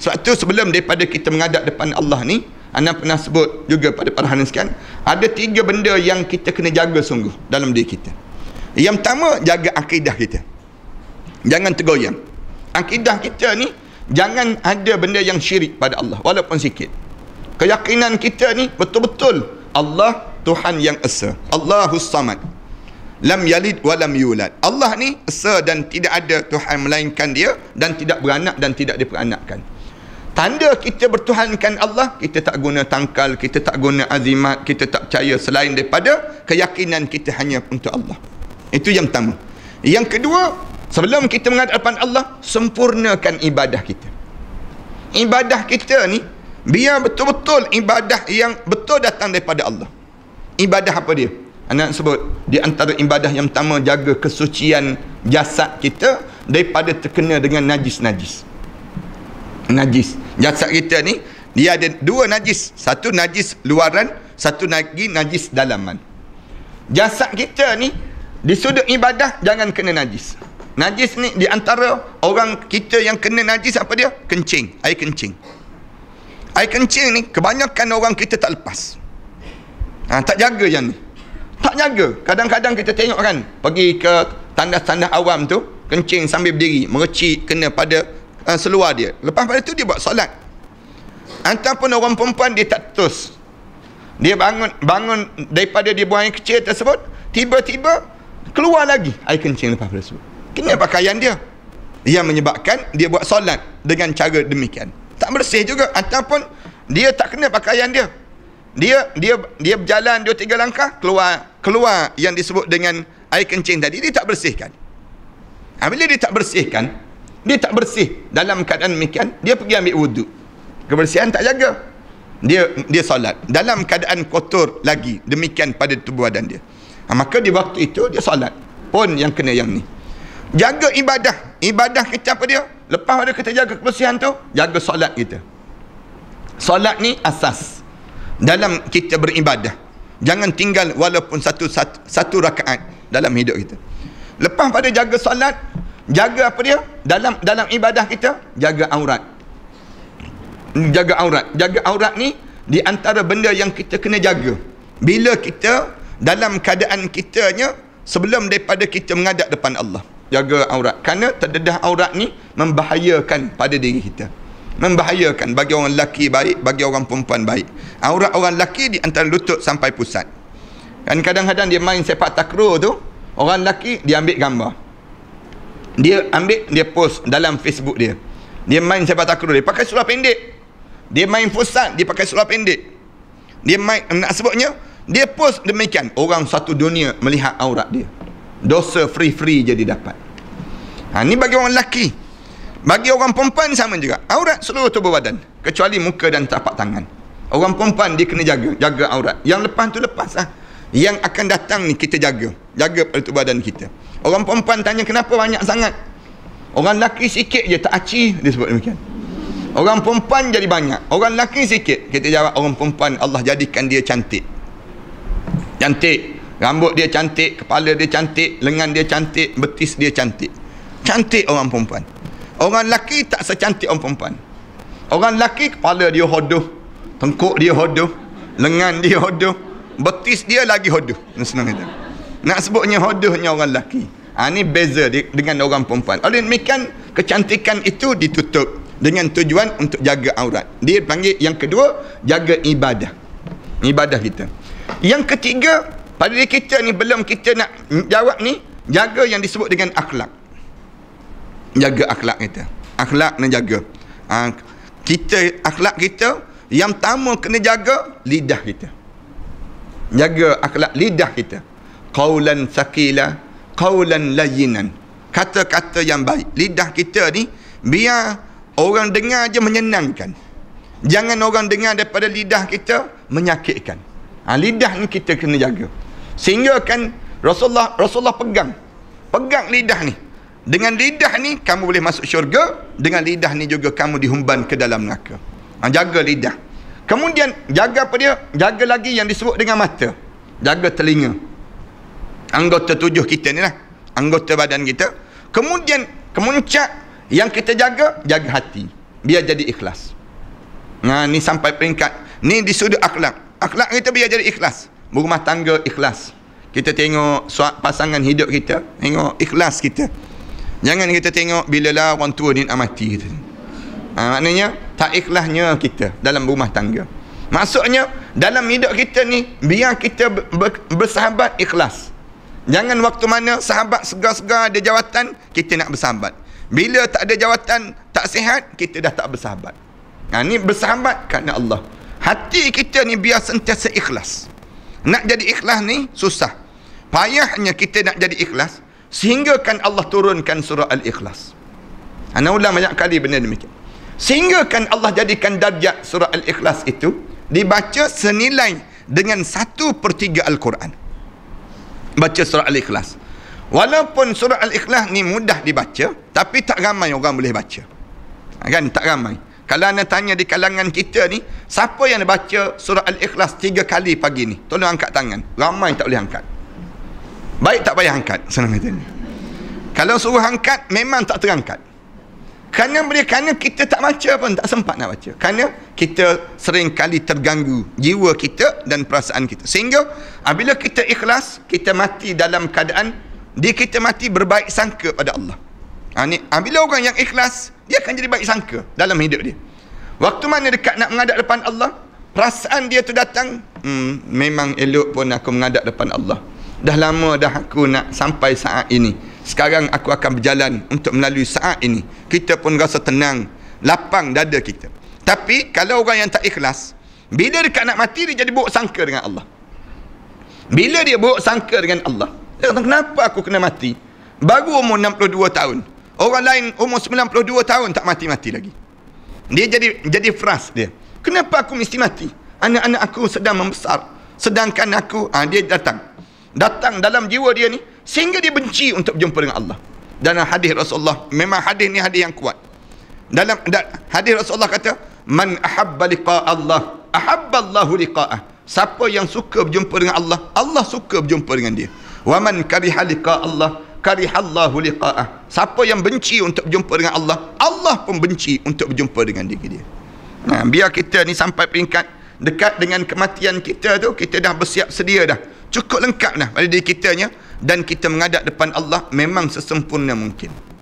Suatu sebelum daripada kita menghadap depan Allah ni, anda pernah sebut juga pada para hanis kan, ada tiga benda yang kita kena jaga sungguh dalam diri kita. Yang pertama, jaga akidah kita. Jangan tergoyang. Akidah kita ni, jangan ada benda yang syirik pada Allah, walaupun sikit. Keyakinan kita ni, betul-betul Allah Tuhan yang Esa. Allahus Samad lam yalid wa lam yulad Allah ni se dan tidak ada Tuhan melainkan dia dan tidak beranak dan tidak diperanakkan tanda kita bertuhankan Allah kita tak guna tangkal kita tak guna azimat kita tak percaya selain daripada keyakinan kita hanya untuk Allah itu yang pertama yang kedua sebelum kita menghadapan Allah sempurnakan ibadah kita ibadah kita ni biar betul-betul ibadah yang betul datang daripada Allah ibadah apa dia Anak sebut di antara ibadah yang pertama jaga kesucian jasad kita daripada terkena dengan najis-najis. Najis. Jasad kita ni dia ada dua najis. Satu najis luaran, satu lagi najis dalaman. Jasad kita ni di sudut ibadah jangan kena najis. Najis ni di antara orang kita yang kena najis apa dia? Kencing, air kencing. Air kencing ni kebanyakan orang kita tak lepas. Ha, tak jaga yang ni tak jaga kadang-kadang kita tengok kan pergi ke tanda-tanda awam tu kencing sambil berdiri merecik kena pada uh, seluar dia lepas pada tu dia buat solat ataupun orang perempuan dia tak terus dia bangun bangun daripada dia buang air kecil tersebut tiba-tiba keluar lagi air kencing lepas pada tersebut kena pakaian dia yang menyebabkan dia buat solat dengan cara demikian tak bersih juga ataupun dia tak kena pakaian dia dia dia dia berjalan dua tiga langkah keluar keluar yang disebut dengan air kencing tadi dia tak bersihkan ha, bila dia tak bersihkan dia tak bersih dalam keadaan demikian dia pergi ambil wuduk kebersihan tak jaga dia dia solat dalam keadaan kotor lagi demikian pada tubuh badan dia ha, maka di waktu itu dia solat pun yang kena yang ni jaga ibadah ibadah kita apa dia lepas pada kita jaga kebersihan tu jaga solat kita solat ni asas dalam kita beribadah jangan tinggal walaupun satu satu, satu rakaat dalam hidup kita lepas pada jaga solat jaga apa dia dalam dalam ibadah kita jaga aurat jaga aurat jaga aurat ni di antara benda yang kita kena jaga bila kita dalam keadaan kitanya sebelum daripada kita menghadap depan Allah jaga aurat kerana terdedah aurat ni membahayakan pada diri kita membahayakan bagi orang lelaki baik bagi orang perempuan baik aurat orang lelaki di antara lutut sampai pusat dan kadang-kadang dia main sepak takro tu orang lelaki dia ambil gambar dia ambil dia post dalam facebook dia dia main sepak takro dia pakai seluar pendek dia main pusat dia pakai seluar pendek dia main nak sebutnya dia post demikian orang satu dunia melihat aurat dia dosa free-free jadi dapat ha, ni bagi orang lelaki bagi orang perempuan sama juga. Aurat seluruh tubuh badan. Kecuali muka dan tapak tangan. Orang perempuan dia kena jaga. Jaga aurat. Yang lepas tu lepas lah. Yang akan datang ni kita jaga. Jaga pada tubuh badan kita. Orang perempuan tanya kenapa banyak sangat. Orang lelaki sikit je tak aci. Dia sebut demikian. Orang perempuan jadi banyak. Orang lelaki sikit. Kita jawab orang perempuan Allah jadikan dia cantik. Cantik. Rambut dia cantik. Kepala dia cantik. Lengan dia cantik. Betis dia cantik. Cantik orang perempuan. Orang lelaki tak secantik orang perempuan. Orang lelaki kepala dia hodoh. Tengkuk dia hodoh. Lengan dia hodoh. Betis dia lagi hodoh. Nak sebutnya hodohnya orang lelaki. Ha, ini beza di, dengan orang perempuan. Oleh demikian, kecantikan itu ditutup dengan tujuan untuk jaga aurat. Dia panggil yang kedua, jaga ibadah. Ibadah kita. Yang ketiga, pada kita ni belum kita nak jawab ni, jaga yang disebut dengan akhlak jaga akhlak kita akhlak nak jaga ha, kita akhlak kita yang pertama kena jaga lidah kita jaga akhlak lidah kita qaulan sakila qaulan layinan kata-kata yang baik lidah kita ni biar orang dengar je menyenangkan jangan orang dengar daripada lidah kita menyakitkan ha, lidah ni kita kena jaga sehingga kan Rasulullah Rasulullah pegang pegang lidah ni dengan lidah ni kamu boleh masuk syurga. Dengan lidah ni juga kamu dihumban ke dalam neraka. Ha, jaga lidah. Kemudian jaga apa dia? Jaga lagi yang disebut dengan mata. Jaga telinga. Anggota tujuh kita ni lah. Anggota badan kita. Kemudian kemuncak yang kita jaga, jaga hati. Biar jadi ikhlas. Ha, ni sampai peringkat. Ni di sudut akhlak. Akhlak kita biar jadi ikhlas. Berumah tangga ikhlas. Kita tengok pasangan hidup kita. Tengok ikhlas kita. Jangan kita tengok bila lah orang tua ni nak mati. Ha, maknanya tak ikhlasnya kita dalam rumah tangga. Maksudnya dalam hidup kita ni biar kita bersahabat ikhlas. Jangan waktu mana sahabat segar-segar ada jawatan kita nak bersahabat. Bila tak ada jawatan tak sihat kita dah tak bersahabat. Ha, ni bersahabat kerana Allah. Hati kita ni biar sentiasa ikhlas. Nak jadi ikhlas ni susah. Payahnya kita nak jadi ikhlas. Sehinggakan Allah turunkan surah Al-Ikhlas. Ana ulang banyak kali benda demikian. Sehinggakan Allah jadikan darjah surah Al-Ikhlas itu dibaca senilai dengan satu per Al-Quran. Baca surah Al-Ikhlas. Walaupun surah Al-Ikhlas ni mudah dibaca, tapi tak ramai orang boleh baca. Ha, kan? Tak ramai. Kalau anda tanya di kalangan kita ni, siapa yang baca surah Al-Ikhlas tiga kali pagi ni? Tolong angkat tangan. Ramai tak boleh angkat. Baik tak payah angkat senang kata ni. Kalau suruh angkat memang tak terangkat. Kerana mereka kerana kita tak baca pun tak sempat nak baca. Kerana kita sering kali terganggu jiwa kita dan perasaan kita. Sehingga apabila kita ikhlas, kita mati dalam keadaan dia kita mati berbaik sangka pada Allah. Ha, ni, apabila orang yang ikhlas, dia akan jadi baik sangka dalam hidup dia. Waktu mana dekat nak menghadap depan Allah, perasaan dia tu datang, hmm, memang elok pun aku menghadap depan Allah dah lama dah aku nak sampai saat ini sekarang aku akan berjalan untuk melalui saat ini kita pun rasa tenang lapang dada kita tapi kalau orang yang tak ikhlas bila dekat nak mati dia jadi buruk sangka dengan Allah bila dia buruk sangka dengan Allah dia kata kenapa aku kena mati baru umur 62 tahun orang lain umur 92 tahun tak mati-mati lagi dia jadi jadi fras dia kenapa aku mesti mati anak-anak aku sedang membesar sedangkan aku ha, dia datang datang dalam jiwa dia ni sehingga dia benci untuk berjumpa dengan Allah. Dan hadis Rasulullah memang hadis ni hadis yang kuat. Dalam da, hadis Rasulullah kata, "Man ahabba liqa' Allah, ahabba Allahu liqa'ah." Siapa yang suka berjumpa dengan Allah, Allah suka berjumpa dengan dia. "Wa man kariha liqa' Allah, karihallahu liqa'ah." Siapa yang benci untuk berjumpa dengan Allah, Allah pun benci untuk berjumpa dengan diri dia. Nah, biar kita ni sampai peringkat dekat dengan kematian kita tu kita dah bersiap sedia dah cukup lengkap dah pada diri kitanya dan kita mengadap depan Allah memang sesempurna mungkin